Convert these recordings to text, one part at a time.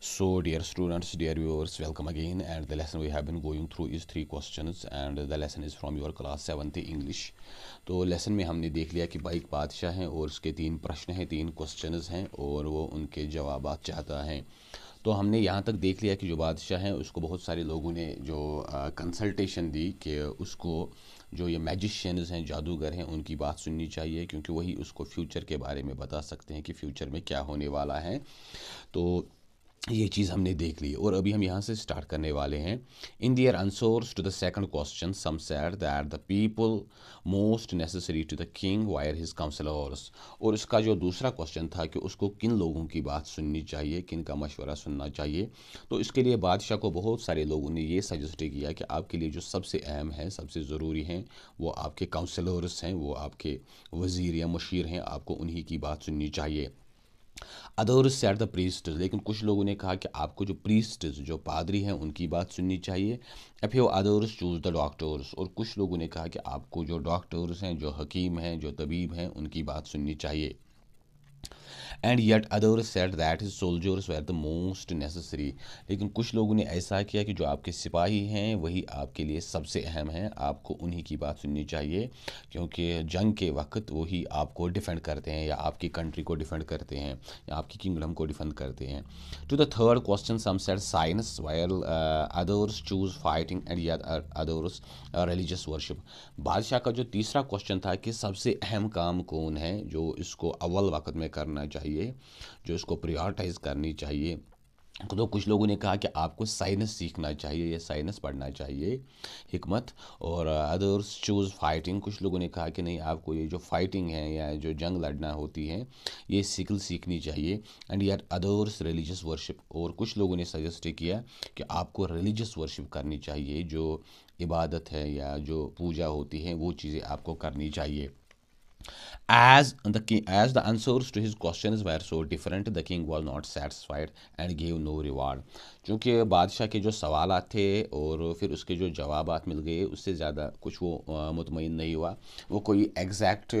So dear students, dear viewers, welcome again and the lesson we have been going through is three questions and the lesson is from your class 7th English. to तो lesson में हमने देख लिया कि बाइक badshah hai aur uske teen prashn hai teen questions hain aur wo unke jawabat chahta hai तो हमने यहाँ तक देख लिया कि जो बादशाह हैं उसको बहुत सारे लोगों ने जो कंसल्टेशन दी कि उसको जो ये मैजिशियंस हैं जादूगर हैं उनकी बात सुननी चाहिए क्योंकि वही उसको फ्यूचर के बारे में बता सकते हैं कि फ्यूचर में क्या होने वाला है तो ये चीज़ हमने देख ली और अभी हम यहाँ से स्टार्ट करने वाले हैं in their answers to the second question some said that the people most necessary to the king were his counsellors और इसका जो दूसरा क्वेश्चन था कि उसको किन लोगों की बात सुननी चाहिए किन का मशवरा सुनना चाहिए तो इसके लिए बादशाह को बहुत सारे लोगों ने ये सजेस्ट किया कि आपके लिए जो सबसे अहम है सबसे ज़रूरी हैं वो आपके काउंसलर्स हैं वो आपके वज़ीर या मशीर हैं आपको उन्हीं की बात सुननी चाहिए अदर्स सेट द प्रीस्ट लेकिन कुछ लोगों ने कहा कि आपको जो प्रीस्ट जो पादरी हैं उनकी बात सुननी चाहिए या फिर अदर्स चूज़ द डॉक्टर्स और कुछ लोगों ने कहा कि आपको जो डॉक्टर्स हैं जो हकीम हैं जो तबीब हैं उनकी बात सुननी चाहिए and yet other said that is soldiers were the most necessary लेकिन कुछ लोगों ने ऐसा किया कि जो आपके सिपाही हैं वही आपके लिए सबसे अहम हैं आपको उन्हीं की बात सुननी चाहिए क्योंकि जंग के वक्त वही आपको डिफेंड करते हैं या आपकी कंट्री को डिफेंड करते हैं या आपकी किंगडम को डिफेंड करते हैं to the third question some said science were others choose fighting and या अदर्स रिलीजियस वर्शिप बादशाह का जो तीसरा क्वेश्चन था कि सबसे अहम काम कौन है जो इसको अव्वल वक्त में करना चाहिए चाहिए जो इसको प्रियाटाइज़ करनी चाहिए तो कुछ लोगों ने कहा कि आपको साइनस सीखना चाहिए या साइनस पढ़ना चाहिए हमत और अदर्स चूज़ फाइटिंग कुछ लोगों ने कहा कि नहीं आपको ये जो फाइटिंग है या जो जंग लड़ना होती है ये सिकल सीखनी चाहिए एंड यार अदर्स रिलीजियस वर्शिप और कुछ लोगों ने सजेस्ट किया कि आपको रिलीजियस वर्शिप करनी चाहिए जो इबादत है या जो पूजा होती है वो चीज़ें आपको करनी चाहिए As the king, as the answers to his questions were so different, the king was not satisfied and gave no reward. चूँकि बादशाह के जो सवाल थे और फिर उसके जो जवाब मिल गए उससे ज़्यादा कुछ वो मुतमिन नहीं हुआ वो कोई एग्जैक्ट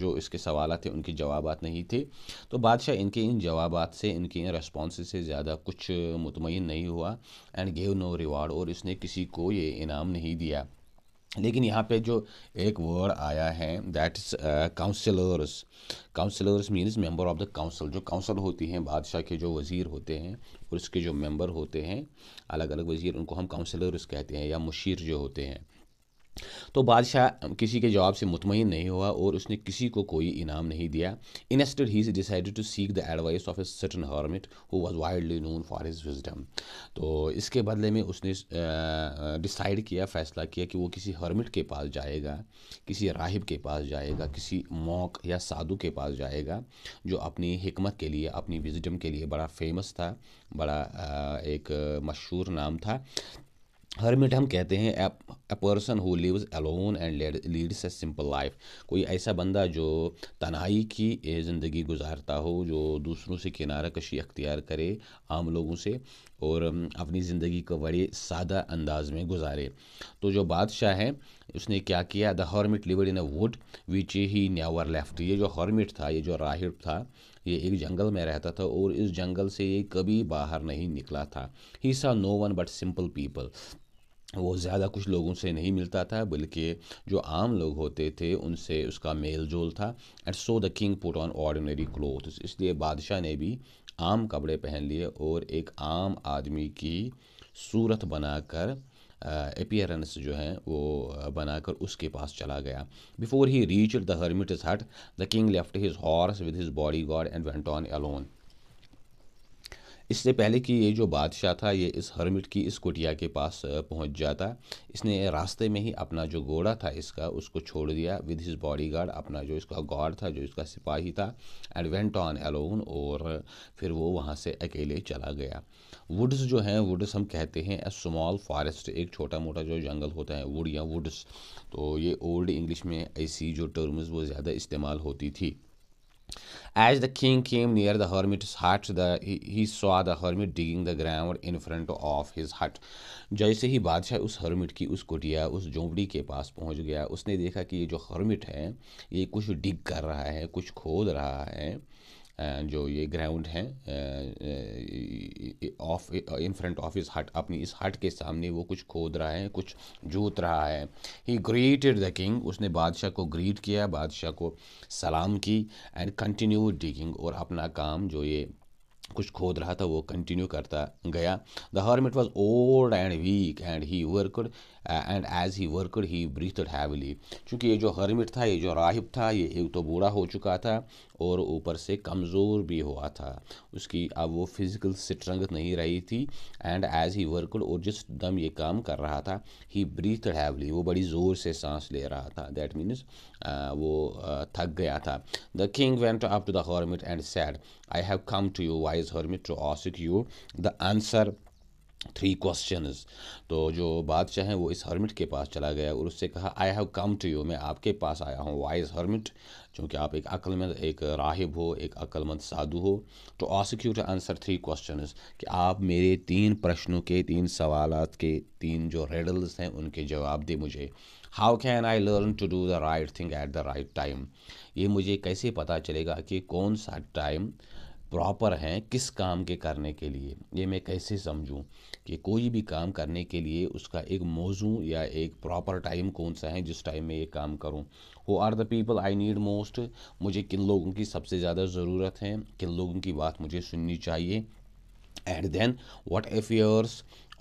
जो इसके सवाल थे उनके जवाब नहीं थे तो बादशाह इनके इन जवाब से इनके इन रेस्पॉन्स से ज़्यादा कुछ मुतमिन नहीं हुआ एंड गेव नो रिवार्ड और इसने किसी को ये इनाम नहीं दिया लेकिन यहाँ पे जो एक वर्ड आया है that is counsellors counsellors means member of the council जो काउंसिल होती हैं बादशाह के जो वज़ीर होते हैं और इसके जो मेंबर होते हैं अलग अलग वज़ीर उनको हम काउंसलर्स कहते हैं या मुशीर जो होते हैं तो बादशाह किसी के जवाब से मुतमिन नहीं हुआ और उसने किसी को कोई इनाम नहीं दिया instead he decided to seek the advice of a certain hermit who was widely known for his wisdom तो इसके बदले में उसने डिसाइड किया फैसला किया कि वो किसी हॉर्मिट के पास जाएगा किसी राहिब के पास जाएगा किसी मौक या साधु के पास जाएगा जो अपनी हमत के लिए अपनी विजडम के लिए बड़ा फेमस था बड़ा एक मशहूर नाम था हर्मिट हम कहते हैं a person who lives alone and leads a simple life कोई ऐसा बंदा जो तनाई की ज़िंदगी गुजारता हो जो दूसरों से किनारा कशी अख्तियार करे आम लोगों से और अपनी ज़िंदगी को बड़े सादा अंदाज में गुजारे तो जो बादशाह है उसने क्या किया the hermit lived in a wood which he never left ये जो हॉर्मिट था ये जो राहिब था ये एक जंगल में रहता था और इस जंगल से ये कभी बाहर नहीं निकला था he saw no one but simple people वो ज़्यादा कुछ लोगों से नहीं मिलता था बल्कि जो आम लोग होते थे उनसे उसका मेल जोल था and so the king put on ordinary clothes इसलिए बादशाह ने भी आम कपड़े पहन लिए और एक आम आदमी की सूरत बनाकर अपियरेंस जो है वो बनाकर उसके पास चला गया before he reach the hermit hut the king left his horse with his body guard and went on alone इससे पहले कि ये जो बादशाह था ये इस हर्मिट की इस कुटिया के पास पहुंच जाता इसने रास्ते में ही अपना जो घोड़ा था इसका उसको छोड़ दिया विद हिज बॉडीगार्ड अपना जो इसका गार्ड था जो इसका सिपाही था एडवेंट ऑन एलोन और फिर वो वहाँ से अकेले चला गया वुड्स जो हैं वुड्स हम कहते हैं ए स्मॉल फॉरेस्ट एक छोटा मोटा जो जंगल होता है वुड या वुड्स तो ये ओल्ड इंग्लिश में ऐसी जो टर्म्स वो ज़्यादा इस्तेमाल होती थी As the king came near the hermit's hut, the, he, he saw the hermit digging the ground in front of his hut. जैसे ही बादशाह उस हर्मिट की उस कुटिया उस झोंपड़ी के पास पहुंच गया उसने देखा कि ये जो हर्मिट है ये कुछ डिग कर रहा है कुछ खोद रहा है जो ये ग्राउंड है ऑफ इन फ्रंट ऑफ इस हट अपनी इस हट के सामने वो कुछ खोद रहा है कुछ जोत रहा है ही ग्रीटेड द किंग उसने बादशाह को ग्रीट किया बादशाह को सलाम की एंड कंटिन्यू डिगिंग और अपना काम जो ये कुछ खोद रहा था वो कंटिन्यू करता गया the hermit was old and weak and he worked and as he worked he breathed heavily चूँकि ये जो हरमिट था ये जो राहिब था ये एक तो बूढ़ा हो चुका था और ऊपर से कमज़ोर भी हुआ था उसकी अब वो फिज़िकल स्ट्रेंथ नहीं रही थी एंड एज ही वर्कड और जिस दम ये काम कर रहा था ही ब्रीथड हैवली वो बड़ी ज़ोर से सांस ले रहा था दैट मीन्स uh, वो uh, थक गया था the king went up to the hermit and said I have come to you wise hermit to ask you the answer three question तो जो बादशाह हैं वो इस हर्मिट के पास चला गया और उससे कहा I have come to you मैं आपके पास आया हूँ वाइज हर्मिट चूँकि आप एक अक्लमंद एक राहिब हो एक अक्लमंद साधु हो तो टू आंसर थ्री क्वेश्चन कि आप मेरे तीन प्रश्नों के तीन सवाल के तीन जो रेडल्स हैं उनके जवाब दें मुझे how can I learn to do the right thing at the right time ये मुझे कैसे पता चलेगा कि कौन सा टाइम प्रॉपर हैं किस काम के करने के लिए ये मैं कैसे समझूं कि कोई भी काम करने के लिए उसका एक मौजू या एक प्रॉपर टाइम कौन सा है जिस टाइम में ये काम करूं who are the people I need most मुझे किन लोगों की सबसे ज़्यादा ज़रूरत है किन लोगों की बात मुझे सुननी चाहिए and then what affairs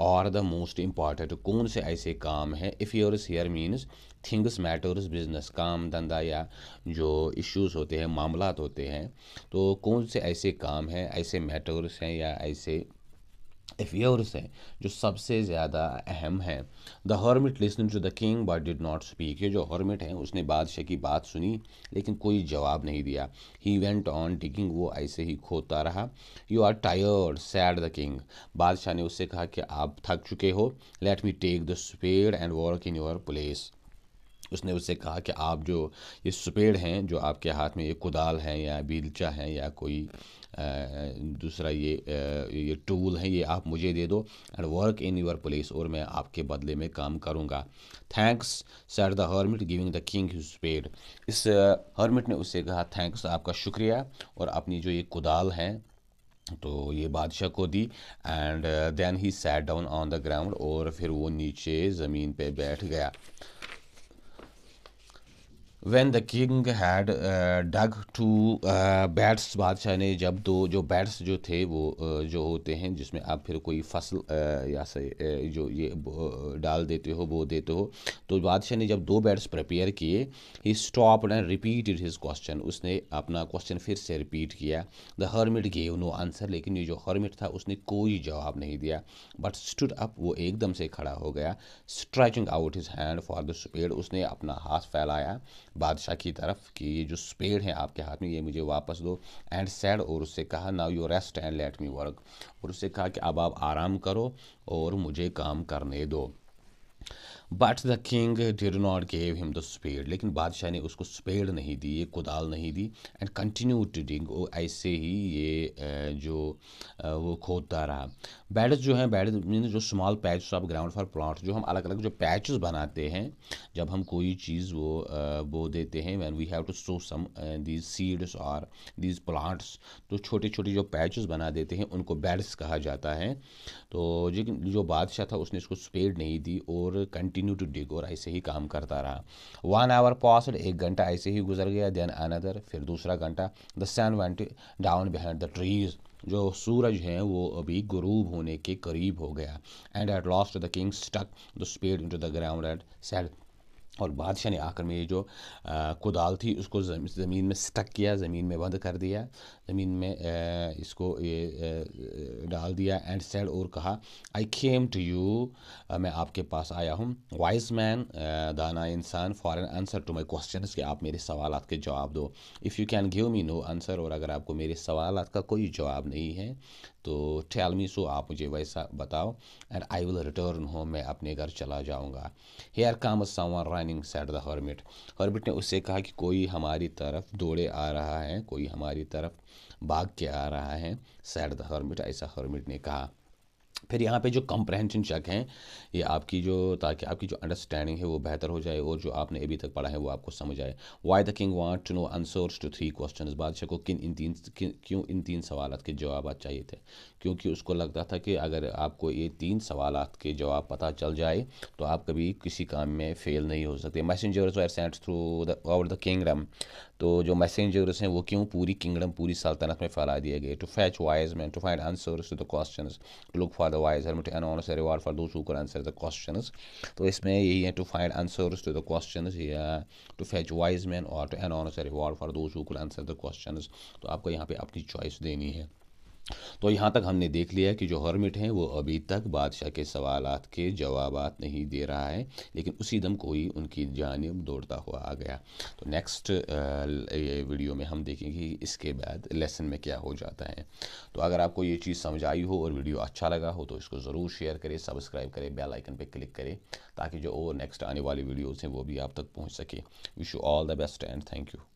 are the most important कौन से ऐसे काम हैं affairs here means things matters business काम धंधा या जो इश्यूज होते हैं मामला होते हैं तो कौन से ऐसे काम हैं ऐसे मैटर्स हैं या ऐसे एफियर हैं जो सबसे ज़्यादा अहम हैं the hermit listen to the king but did not speak ये जो हॉर्मिट है उसने बादशाह की बात सुनी लेकिन कोई जवाब नहीं दिया ही वेंट ऑन डिगिंग वो ऐसे ही खोता रहा you are tired said the king बादशाह ने उससे कहा कि आप थक चुके हो let me take the spade and work in your place उसने उससे कहा कि आप जो ये सुपेड़ हैं जो आपके हाथ में ये कुदाल हैं या बीलचा हैं या कोई दूसरा ये ये टूल है ये आप मुझे दे दो and work in your place और मैं आपके बदले में काम करूँगा thanks sir the hermit giving the king his इस हर्मिट ने उससे कहा थैंक्स आपका शुक्रिया और अपनी जो ये कुदाल हैं तो ये बादशाह को दी and then he sat down on the ground और फिर वो नीचे ज़मीन पे बैठ गया when the king had dug two beds बादशाह ने जब दो जो बैट्स जो थे वो uh, जो होते हैं जिसमें आप फिर कोई फसल uh, या से uh, जो ये डाल देते हो वो देते हो तो बादशाह ने जब दो बैट्स प्रपेयर किए he stop and repeated his question उसने अपना क्वेश्चन फिर से रिपीट किया the hermit gave no answer लेकिन ये जो हर्मिट था उसने कोई जवाब नहीं दिया बट स्टूड अप वो एकदम से खड़ा हो गया stretching out his hand for the spade उसने अपना हाथ फैलाया बादशाह की तरफ कि ये जो स्पेड है आपके हाथ में ये मुझे वापस दो एंड सैड और उससे कहा now you rest and let me work और उससे कहा कि अब आप आराम करो और मुझे काम करने दो but the king did not gave him the spade लेकिन बादशाह ने उसको स्पेड नहीं दी ये कुदाल नहीं दी एंड कंटिन्यू टू डिंग ऐसे ही ये जो वो खोदता रहा बैड जो है बैड मीन जो small patch of ground for plot जो हम अलग अलग जो पैच बनाते हैं जब हम कोई चीज़ वो बो देते हैं when we have to sow some these seeds और दीज प्लांट्स तो छोटे छोटे जो पैच बना देते हैं उनको बैड्स कहा जाता है तो जो बादशाह था उसने इसको स्पेड नहीं दी और कंटिन्यू कंटिन्यू टू डिग और ऐसे ही काम करता रहा वन आवर पॉसड एक घंटा ऐसे ही गुजर गया देन अनदर फिर दूसरा घंटा the sun went down behind the trees जो सूरज है वो अभी गुरूब होने के करीब हो गया and at last the king stuck the spade into the ground and said और बादशाह ने आकर मेरी जो कुदाल थी उसको ज़मीन में स्टक किया ज़मीन में बंद कर दिया ज़मीन में इसको ये डाल दिया एंड सेड और कहा आई केम टू यू मैं आपके पास आया हूँ वाइज मैन दाना इंसान for an answer to my question कि आप मेरे सवाल के जवाब दो if you can give me no answer और अगर आपको मेरे सवाल का कोई जवाब नहीं है तो टेल मी सो आप मुझे वैसा बताओ and I will return home मैं अपने घर चला जाऊँगा here come someone running said the hermit hermit ने उससे कहा कि कोई हमारी तरफ दौड़े आ रहा है कोई हमारी तरफ भाग के आ रहा है सेट द हर्मिट ऐसा हर्मिट ने कहा फिर यहाँ पे जो कंप्रहेंशन चेक हैं ये आपकी जो ताकि आपकी जो अंडरस्टैंडिंग है वो बेहतर हो जाए और जो आपने अभी तक पढ़ा है वो आपको समझ आए why the king want to know answers to three question बादशाह को किन इन तीन क्यों इन तीन सवाल के जवाब चाहिए थे क्योंकि उसको लगता था कि अगर आपको ये तीन सवाल के जवाब पता चल जाए तो आप कभी किसी काम में फेल नहीं हो सकते messengers were sent through the over the kingdom तो जो मैसेंजर्स हैं वो क्यों पूरी किंगडम पूरी सल्तनत में फैला दिए गए to fetch wise man to find answers to the question to look for otherwise helmet anonymous reward for those who can answer the questions तो इसमें यही है to find answers to the questions या to fetch wise men or to anonymous reward for those who can answer the questions तो आपको यहाँ पे अपनी चॉइस देनी है तो यहाँ तक हमने देख लिया कि जो हर्मिट हैं वो अभी तक बादशाह के सवाल के जवाब नहीं दे रहा है लेकिन उसी दम कोई उनकी जानब दौड़ता हुआ आ गया तो नेक्स्ट वीडियो में हम देखेंगे इसके बाद लेसन में क्या हो जाता है तो अगर आपको ये चीज़ समझ आई हो और वीडियो अच्छा लगा हो तो इसको ज़रूर शेयर करें सब्सक्राइब करें बेलाइकन पर क्लिक करें ताकि जो और नेक्स्ट आने वाली वीडियोज़ हैं वो भी आप तक पहुँच सके wish you all the best and thank you